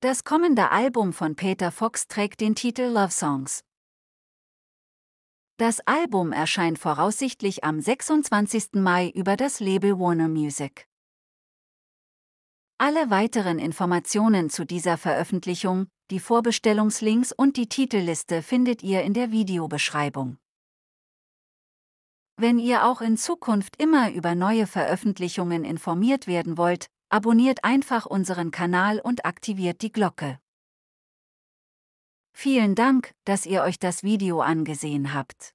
Das kommende Album von Peter Fox trägt den Titel Love Songs. Das Album erscheint voraussichtlich am 26. Mai über das Label Warner Music. Alle weiteren Informationen zu dieser Veröffentlichung, die Vorbestellungslinks und die Titelliste findet ihr in der Videobeschreibung. Wenn ihr auch in Zukunft immer über neue Veröffentlichungen informiert werden wollt, Abonniert einfach unseren Kanal und aktiviert die Glocke. Vielen Dank, dass ihr euch das Video angesehen habt.